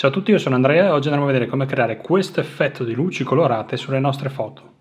Ciao a tutti, io sono Andrea e oggi andremo a vedere come creare questo effetto di luci colorate sulle nostre foto.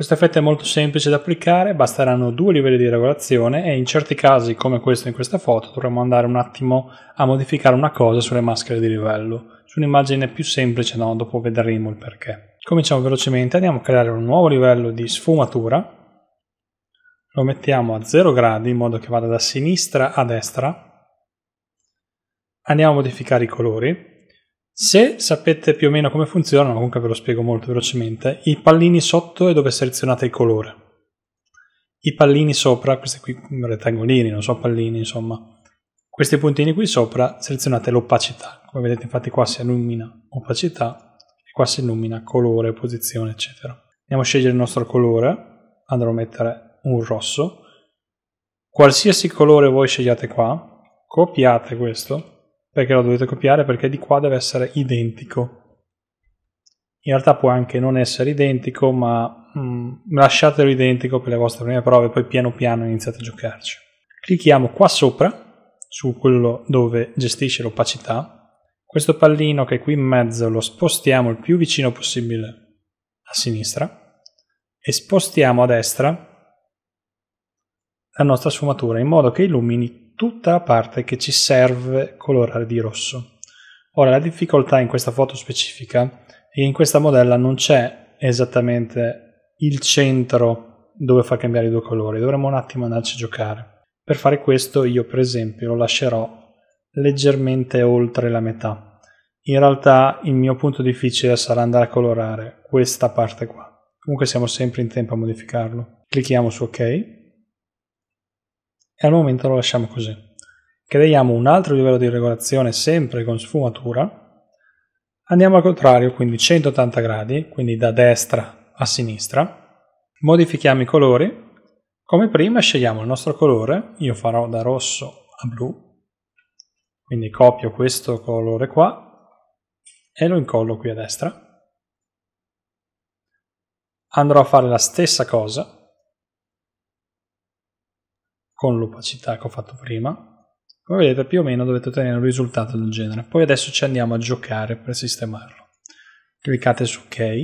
Questo effetto è molto semplice da applicare, basteranno due livelli di regolazione e in certi casi, come questo in questa foto, dovremmo andare un attimo a modificare una cosa sulle maschere di livello. Su un'immagine più semplice no, dopo vedremo il perché. Cominciamo velocemente, andiamo a creare un nuovo livello di sfumatura. Lo mettiamo a 0 gradi in modo che vada da sinistra a destra. Andiamo a modificare i colori. Se sapete più o meno come funzionano, comunque ve lo spiego molto velocemente, i pallini sotto è dove selezionate il colore. I pallini sopra, questi qui rettangolini, non so, pallini, insomma, questi puntini qui sopra selezionate l'opacità. Come vedete infatti qua si illumina opacità e qua si illumina colore, posizione, eccetera. Andiamo a scegliere il nostro colore, andrò a mettere un rosso. Qualsiasi colore voi scegliate qua, copiate questo perché lo dovete copiare perché di qua deve essere identico in realtà può anche non essere identico ma mh, mm, lasciatelo identico per le vostre prime prove poi piano piano iniziate a giocarci clicchiamo qua sopra su quello dove gestisce l'opacità questo pallino che è qui in mezzo lo spostiamo il più vicino possibile a sinistra e spostiamo a destra la nostra sfumatura in modo che illumini tutta la parte che ci serve colorare di rosso. Ora la difficoltà in questa foto specifica è che in questa modella non c'è esattamente il centro dove far cambiare i due colori, dovremmo un attimo andarci a giocare. Per fare questo io per esempio lo lascerò leggermente oltre la metà. In realtà il mio punto difficile sarà andare a colorare questa parte qua. Comunque siamo sempre in tempo a modificarlo. Clicchiamo su ok e al momento lo lasciamo così. Creiamo un altro livello di regolazione sempre con sfumatura. Andiamo al contrario, quindi 180 gradi, quindi da destra a sinistra. Modifichiamo i colori. Come prima scegliamo il nostro colore, io farò da rosso a blu, quindi copio questo colore qua e lo incollo qui a destra. Andrò a fare la stessa cosa con l'opacità che ho fatto prima. Come vedete più o meno dovete ottenere un risultato del genere. Poi adesso ci andiamo a giocare per sistemarlo. Cliccate su ok,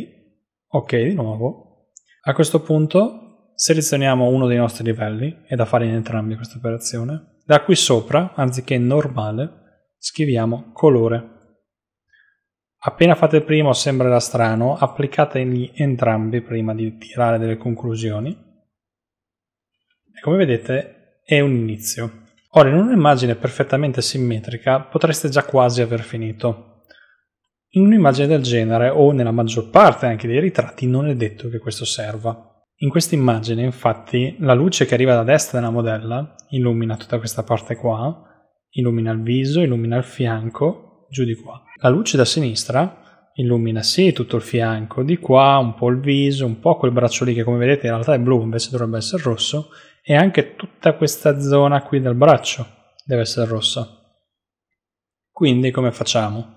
ok di nuovo. A questo punto selezioniamo uno dei nostri livelli, è da fare in entrambi questa operazione. Da qui sopra, anziché normale, scriviamo colore. Appena fate il primo sembrerà strano, applicateli entrambi prima di tirare delle conclusioni. E come vedete è un inizio. Ora, in un'immagine perfettamente simmetrica potreste già quasi aver finito. In un'immagine del genere, o nella maggior parte anche dei ritratti, non è detto che questo serva. In questa immagine, infatti, la luce che arriva da destra della modella illumina tutta questa parte qua, illumina il viso, illumina il fianco, giù di qua. La luce da sinistra illumina sì tutto il fianco, di qua un po' il viso, un po' quel braccio lì che come vedete in realtà è blu, invece dovrebbe essere rosso, e anche tutta questa zona qui del braccio deve essere rossa. Quindi come facciamo?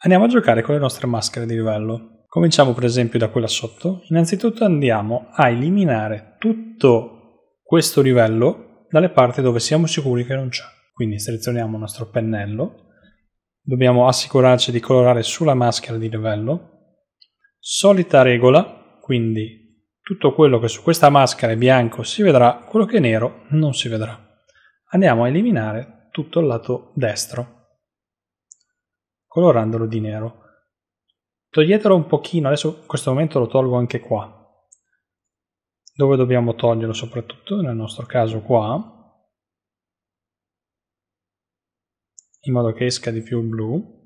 Andiamo a giocare con le nostre maschere di livello. Cominciamo per esempio da quella sotto. Innanzitutto andiamo a eliminare tutto questo livello dalle parti dove siamo sicuri che non c'è. Quindi selezioniamo il nostro pennello dobbiamo assicurarci di colorare sulla maschera di livello. Solita regola, quindi tutto quello che su questa maschera è bianco si vedrà, quello che è nero non si vedrà. Andiamo a eliminare tutto il lato destro colorandolo di nero. Toglietelo un pochino, adesso in questo momento lo tolgo anche qua. Dove dobbiamo toglierlo soprattutto? Nel nostro caso qua in modo che esca di più il blu.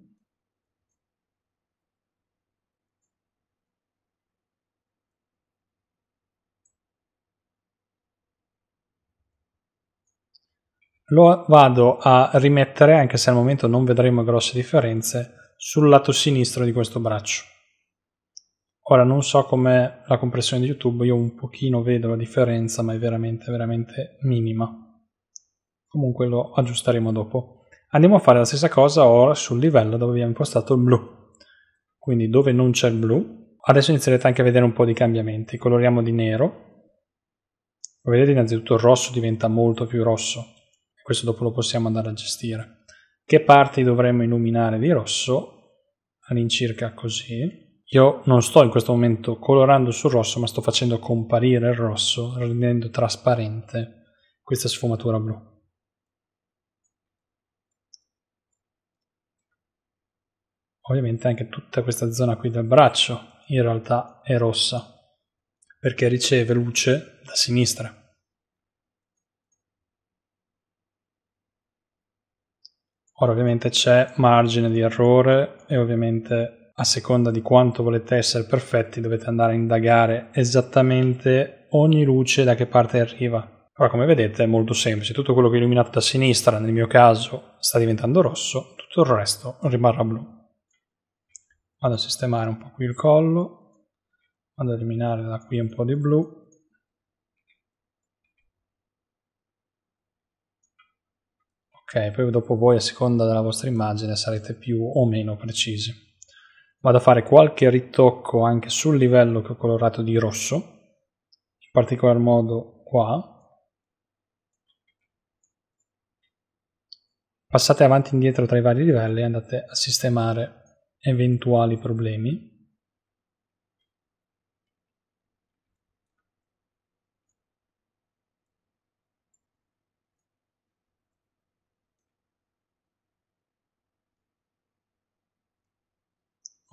Lo vado a rimettere, anche se al momento non vedremo grosse differenze, sul lato sinistro di questo braccio. Ora non so com'è la compressione di YouTube, io un pochino vedo la differenza, ma è veramente, veramente minima. Comunque lo aggiusteremo dopo. Andiamo a fare la stessa cosa ora sul livello dove abbiamo impostato il blu. Quindi dove non c'è il blu. Adesso inizierete anche a vedere un po' di cambiamenti. Coloriamo di nero. Come vedete innanzitutto il rosso diventa molto più rosso. Questo dopo lo possiamo andare a gestire. Che parti dovremmo illuminare di rosso? All'incirca così. Io non sto in questo momento colorando sul rosso, ma sto facendo comparire il rosso rendendo trasparente questa sfumatura blu. Ovviamente anche tutta questa zona qui del braccio in realtà è rossa perché riceve luce da sinistra. Ora ovviamente c'è margine di errore e ovviamente a seconda di quanto volete essere perfetti dovete andare a indagare esattamente ogni luce da che parte arriva. Ora come vedete è molto semplice, tutto quello che è illuminato da sinistra nel mio caso sta diventando rosso, tutto il resto rimarrà blu vado a sistemare un po' qui il collo, vado a eliminare da qui un po' di blu, ok, poi dopo voi a seconda della vostra immagine sarete più o meno precisi. Vado a fare qualche ritocco anche sul livello che ho colorato di rosso, in particolar modo qua, passate avanti e indietro tra i vari livelli e andate a sistemare eventuali problemi.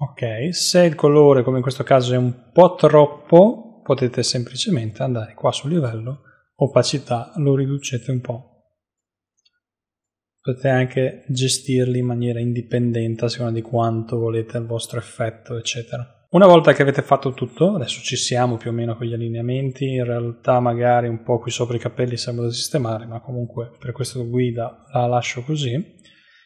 Ok, se il colore come in questo caso è un po' troppo, potete semplicemente andare qua sul livello, opacità, lo riducete un po' potete anche gestirli in maniera indipendente a seconda di quanto volete il vostro effetto, eccetera. Una volta che avete fatto tutto, adesso ci siamo più o meno con gli allineamenti, in realtà magari un po' qui sopra i capelli sembra da sistemare, ma comunque per questa guida la lascio così.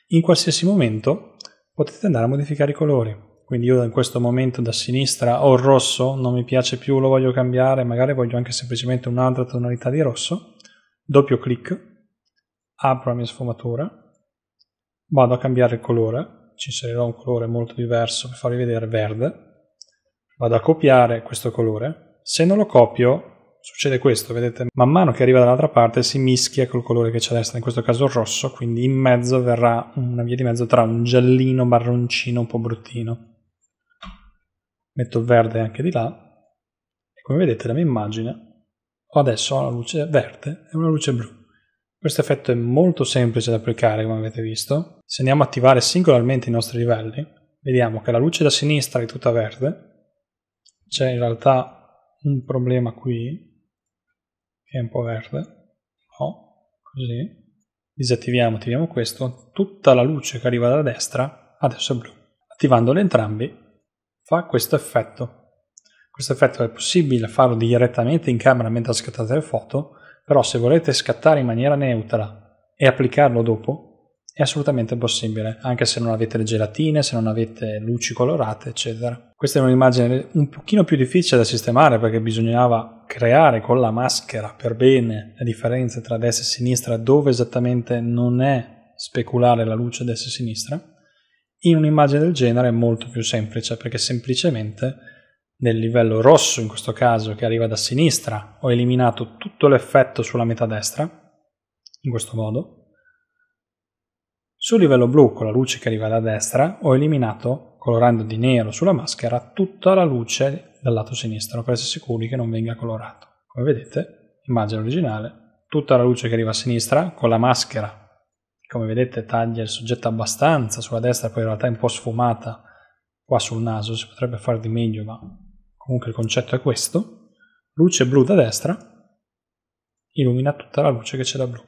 In qualsiasi momento potete andare a modificare i colori. Quindi io in questo momento da sinistra ho il rosso, non mi piace più, lo voglio cambiare, magari voglio anche semplicemente un'altra tonalità di rosso. Doppio clic, apro la mia sfumatura, vado a cambiare il colore, ci inserirò un colore molto diverso per farvi vedere verde, vado a copiare questo colore, se non lo copio succede questo, vedete, man mano che arriva dall'altra parte si mischia col colore che c'è a destra, in questo caso il rosso, quindi in mezzo verrà una via di mezzo tra un giallino marroncino un po' bruttino. Metto il verde anche di là e come vedete la mia immagine adesso ho una luce verde e una luce blu. Questo effetto è molto semplice da applicare, come avete visto. Se andiamo a attivare singolarmente i nostri livelli, vediamo che la luce da sinistra è tutta verde. C'è in realtà un problema qui, che è un po' verde. No, oh, così. Disattiviamo, attiviamo questo. Tutta la luce che arriva da destra adesso è blu. Attivandoli entrambi fa questo effetto. Questo effetto è possibile farlo direttamente in camera mentre scattate le foto, però se volete scattare in maniera neutra e applicarlo dopo è assolutamente possibile, anche se non avete le gelatine, se non avete luci colorate, eccetera. Questa è un'immagine un pochino più difficile da sistemare perché bisognava creare con la maschera per bene la differenza tra destra e sinistra, dove esattamente non è speculare la luce destra e sinistra. In un'immagine del genere è molto più semplice perché semplicemente del livello rosso in questo caso che arriva da sinistra ho eliminato tutto l'effetto sulla metà destra in questo modo sul livello blu con la luce che arriva da destra ho eliminato colorando di nero sulla maschera tutta la luce dal lato sinistro per essere sicuri che non venga colorato come vedete immagine originale tutta la luce che arriva a sinistra con la maschera come vedete taglia il soggetto abbastanza sulla destra poi in realtà è un po' sfumata qua sul naso si potrebbe fare di meglio ma comunque il concetto è questo, luce blu da destra illumina tutta la luce che c'è da blu.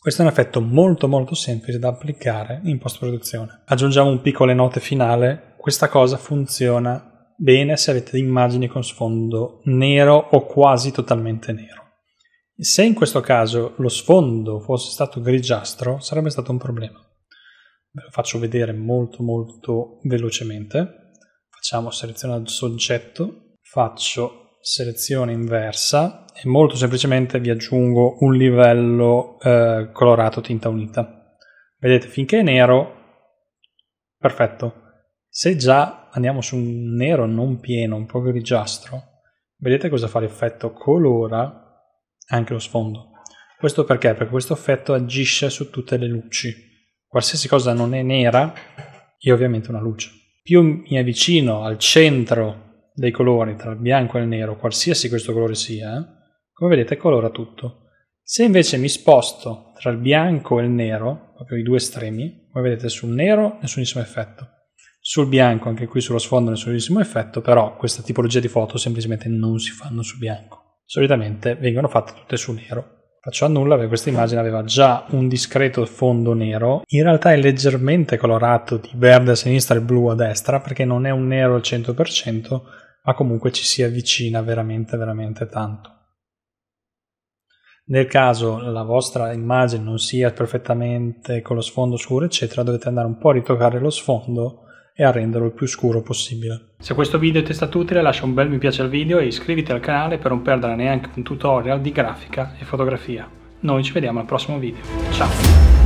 Questo è un effetto molto molto semplice da applicare in post produzione. Aggiungiamo un piccole note finale, questa cosa funziona bene se avete immagini con sfondo nero o quasi totalmente nero. Se in questo caso lo sfondo fosse stato grigiastro sarebbe stato un problema. Ve lo faccio vedere molto molto velocemente. Facciamo selezione soggetto, faccio selezione inversa e molto semplicemente vi aggiungo un livello eh, colorato tinta unita. Vedete, finché è nero, perfetto. Se già andiamo su un nero non pieno, un po' grigiastro, vedete cosa fa l'effetto colora anche lo sfondo. Questo perché? Perché questo effetto agisce su tutte le luci. Qualsiasi cosa non è nera è ovviamente una luce più mi avvicino al centro dei colori, tra il bianco e il nero, qualsiasi questo colore sia, come vedete colora tutto. Se invece mi sposto tra il bianco e il nero, proprio i due estremi, come vedete sul nero nessunissimo effetto. Sul bianco, anche qui sullo sfondo nessunissimo effetto, però questa tipologia di foto semplicemente non si fanno su bianco. Solitamente vengono fatte tutte su nero faccio a nulla, perché questa immagine aveva già un discreto fondo nero, in realtà è leggermente colorato di verde a sinistra e blu a destra perché non è un nero al 100%, ma comunque ci si avvicina veramente veramente tanto. Nel caso la vostra immagine non sia perfettamente con lo sfondo scuro, eccetera, dovete andare un po' a ritoccare lo sfondo e a renderlo il più scuro possibile. Se questo video ti è stato utile lascia un bel mi piace al video e iscriviti al canale per non perdere neanche un tutorial di grafica e fotografia. Noi ci vediamo al prossimo video. Ciao!